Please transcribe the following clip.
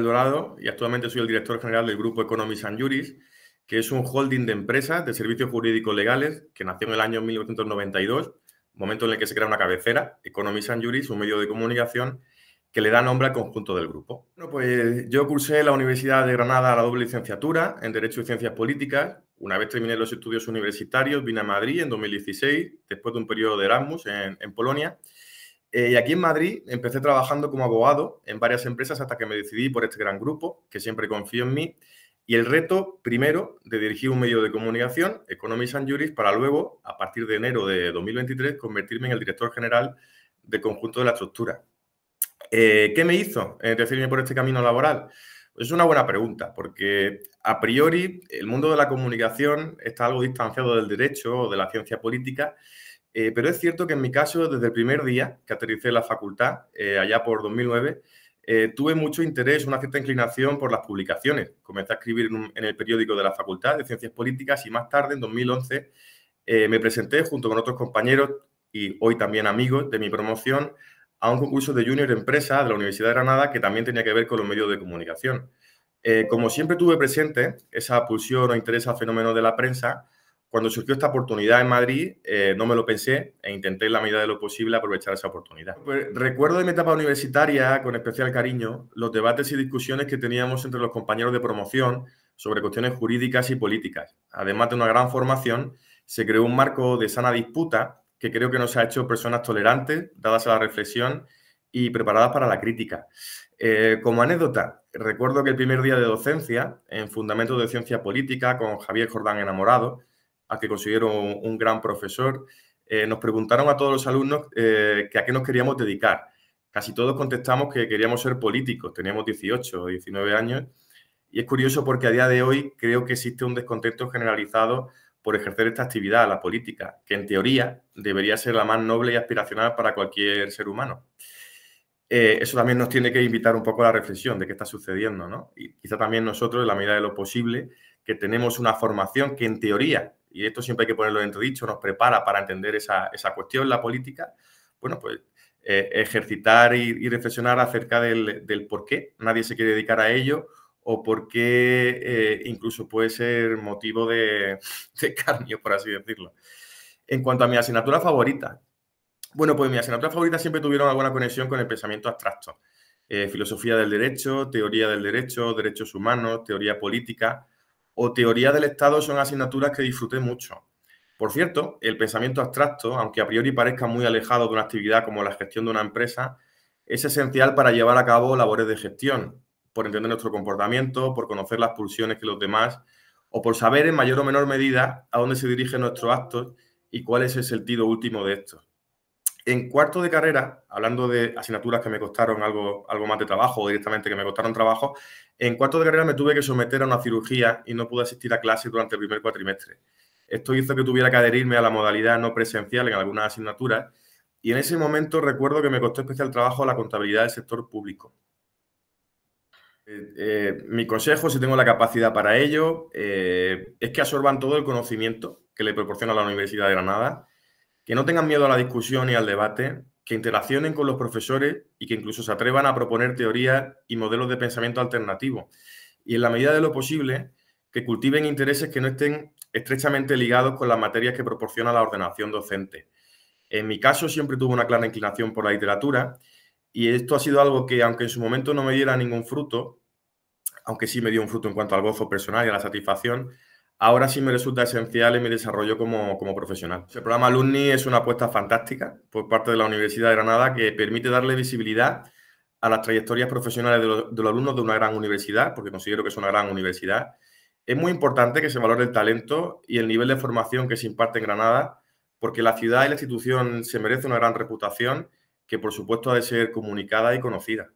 Dorado y actualmente soy el director general del grupo Economy San Juris, que es un holding de empresas de servicios jurídicos legales que nació en el año 1992, momento en el que se crea una cabecera, Economy San Juris, un medio de comunicación que le da nombre al conjunto del grupo. pues yo cursé la Universidad de Granada la doble licenciatura en Derecho y Ciencias Políticas. Una vez terminé los estudios universitarios, vine a Madrid en 2016, después de un periodo de Erasmus en Polonia. Eh, y aquí en Madrid empecé trabajando como abogado en varias empresas hasta que me decidí por este gran grupo, que siempre confío en mí, y el reto primero de dirigir un medio de comunicación, Economy and Juris, para luego, a partir de enero de 2023, convertirme en el director general del conjunto de la estructura. Eh, ¿Qué me hizo eh, decidirme por este camino laboral? Pues es una buena pregunta, porque a priori el mundo de la comunicación está algo distanciado del derecho o de la ciencia política eh, pero es cierto que en mi caso, desde el primer día que aterricé en la facultad, eh, allá por 2009, eh, tuve mucho interés, una cierta inclinación por las publicaciones. Comencé a escribir en, en, el periódico de la Facultad de Ciencias Políticas y más tarde, en 2011, me presenté junto con otros compañeros y hoy también amigos de mi promoción a un concurso de junior empresa de la Universidad de Granada que también tenía que ver con los medios de comunicación. como siempre tuve presente esa pulsión o interés al fenómeno de la prensa, cuando surgió esta oportunidad en Madrid, eh, no me lo pensé e intenté en la medida de lo posible aprovechar esa oportunidad. Pues, recuerdo de mi etapa universitaria, con especial cariño, los debates y discusiones que teníamos entre los compañeros de promoción sobre cuestiones jurídicas y políticas. Además de una gran formación, se creó un marco de sana disputa que creo que nos ha hecho personas tolerantes, dadas a la reflexión y preparadas para la crítica. Eh, como anécdota, recuerdo que el primer día de docencia en Fundamentos de Ciencia Política con Javier Jordán Enamorado, a que considero un, gran profesor, eh, nos preguntaron a todos los alumnos eh, que a qué nos queríamos dedicar. Casi todos contestamos que queríamos ser políticos, teníamos 18 o 19 años, y es curioso porque a día de hoy creo que existe un descontento generalizado por ejercer esta actividad, la política, que en teoría debería ser la más noble y aspiracional para cualquier ser humano. Eh, eso también nos tiene que invitar un poco a la reflexión de qué está sucediendo, ¿no? Y quizá también nosotros, en la medida de lo posible, que tenemos una formación que en teoría y esto siempre hay que ponerlo en dicho, nos prepara para entender esa, cuestión, la política, bueno, pues eh, ejercitar y, reflexionar acerca del, por qué nadie se quiere dedicar a ello o por qué eh, incluso puede ser motivo de, de cambio, por así decirlo. En cuanto a mi asignatura favorita, bueno, pues mi asignatura favorita siempre tuvieron alguna conexión con el pensamiento abstracto. Eh, filosofía del derecho, teoría del derecho, derechos humanos, teoría política, o teoría del Estado son asignaturas que disfruté mucho. Por cierto, el pensamiento abstracto, aunque a priori parezca muy alejado de una actividad como la gestión de una empresa, es esencial para llevar a cabo labores de gestión, por entender nuestro comportamiento, por conocer las pulsiones que los demás o por saber en mayor o menor medida a dónde se dirigen nuestros actos y cuál es el sentido último de estos. En cuarto de carrera, hablando de asignaturas que me costaron algo, algo más de trabajo o directamente que me costaron trabajo, en cuarto de carrera me tuve que someter a una cirugía y no pude asistir a clases durante el primer cuatrimestre. Esto hizo que tuviera que adherirme a la modalidad no presencial en algunas asignaturas y en ese momento recuerdo que me costó especial trabajo la contabilidad del sector público. Eh, eh, mi consejo, si tengo la capacidad para ello, eh, es que absorban todo el conocimiento que le proporciona la Universidad de Granada que no tengan miedo a la discusión y al debate, que interaccionen con los profesores y que incluso se atrevan a proponer teorías y modelos de pensamiento alternativo Y en la medida de lo posible, que cultiven intereses que no estén estrechamente ligados con las materias que proporciona la ordenación docente. En mi caso siempre tuve una clara inclinación por la literatura y esto ha sido algo que, aunque en su momento no me diera ningún fruto, aunque sí me dio un fruto en cuanto al gozo personal y a la satisfacción, ahora sí me resulta esencial en mi desarrollo como, profesional. El programa Alumni es una apuesta fantástica por parte de la Universidad de Granada que permite darle visibilidad a las trayectorias profesionales de los, de alumnos de una gran universidad, porque considero que es una gran universidad. Es muy importante que se valore el talento y el nivel de formación que se imparte en Granada, porque la ciudad y la institución se merece una gran reputación que por supuesto ha de ser comunicada y conocida.